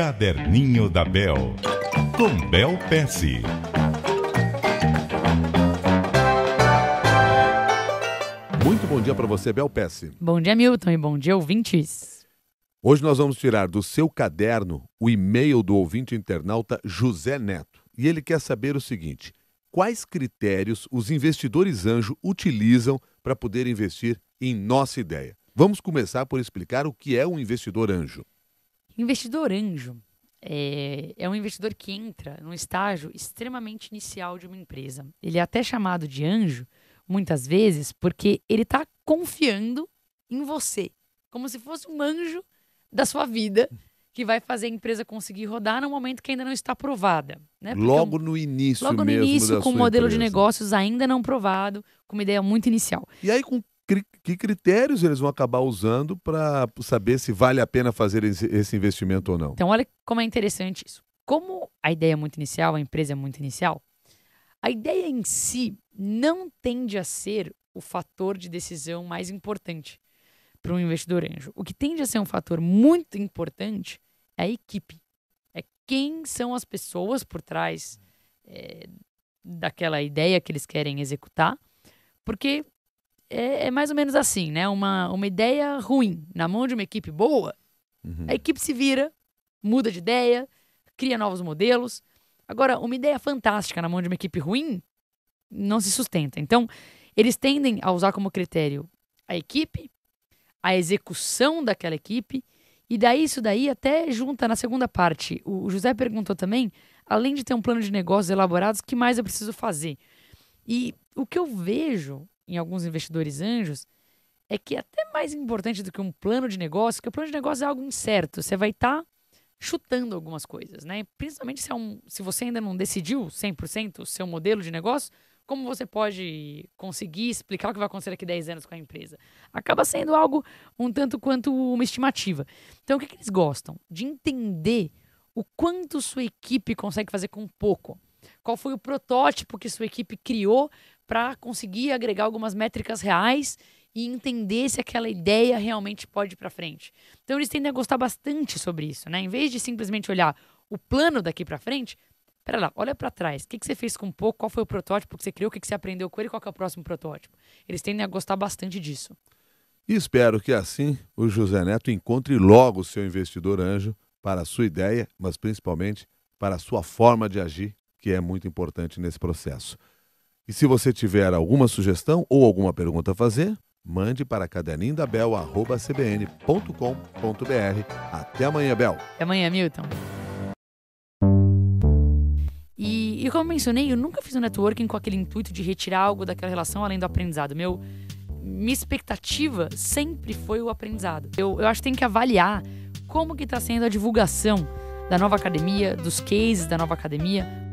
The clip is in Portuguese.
Caderninho da Bel, com Bel Pece. Muito bom dia para você, Bel Pece. Bom dia, Milton, e bom dia, ouvintes. Hoje nós vamos tirar do seu caderno o e-mail do ouvinte internauta José Neto. E ele quer saber o seguinte: quais critérios os investidores anjo utilizam para poder investir em nossa ideia? Vamos começar por explicar o que é um investidor anjo. Investidor anjo é, é um investidor que entra num estágio extremamente inicial de uma empresa. Ele é até chamado de anjo, muitas vezes, porque ele está confiando em você, como se fosse um anjo da sua vida que vai fazer a empresa conseguir rodar no momento que ainda não está provada. Né? logo é um, no início logo mesmo. Logo no início, com um modelo empresa. de negócios ainda não provado, com uma ideia muito inicial. E aí, com que critérios eles vão acabar usando para saber se vale a pena fazer esse investimento ou não. Então, olha como é interessante isso. Como a ideia é muito inicial, a empresa é muito inicial, a ideia em si não tende a ser o fator de decisão mais importante para um investidor anjo. O que tende a ser um fator muito importante é a equipe. É quem são as pessoas por trás é, daquela ideia que eles querem executar, porque é, é, mais ou menos assim, né? Uma, uma ideia ruim na mão de uma equipe boa, uhum. a equipe se vira, muda de ideia, cria novos modelos. Agora, uma ideia fantástica na mão de uma equipe ruim não se sustenta. Então, eles tendem a usar como critério a equipe, a execução daquela equipe, e daí isso daí até junta na segunda parte. O José perguntou também, além de ter um plano de negócios elaborados, o que mais eu preciso fazer? E o que eu vejo em alguns investidores anjos é que é até mais importante do que um plano de negócio, que o plano de negócio é algo incerto. Você vai estar tá chutando algumas coisas, né? Principalmente se, é um, se você ainda não decidiu 100% o seu modelo de negócio, como você pode conseguir explicar o que vai acontecer daqui 10 anos com a empresa? Acaba sendo algo um tanto quanto uma estimativa. Então, o que, que eles gostam? De entender o quanto sua equipe consegue fazer com pouco. Qual foi o protótipo que sua equipe criou para conseguir agregar algumas métricas reais e entender se aquela ideia realmente pode ir para frente. Então eles tendem a gostar bastante sobre isso, né? Em vez de simplesmente olhar o plano daqui para frente, pera lá, olha para trás. O que, que você fez com pouco? Qual foi o protótipo que você criou? O que, que você aprendeu com ele? Qual é o próximo protótipo? Eles tendem a gostar bastante disso. espero que assim o José Neto encontre logo o seu investidor anjo para a sua ideia, mas principalmente para a sua forma de agir, que é muito importante nesse processo. E se você tiver alguma sugestão ou alguma pergunta a fazer, mande para caderninhodabel.cbn.com.br. Até amanhã, Bel. Até amanhã, Milton. E, e como eu mencionei, eu nunca fiz um networking com aquele intuito de retirar algo daquela relação além do aprendizado. Meu, minha expectativa sempre foi o aprendizado. Eu, eu acho que tem que avaliar como que está sendo a divulgação da nova academia, dos cases da nova academia,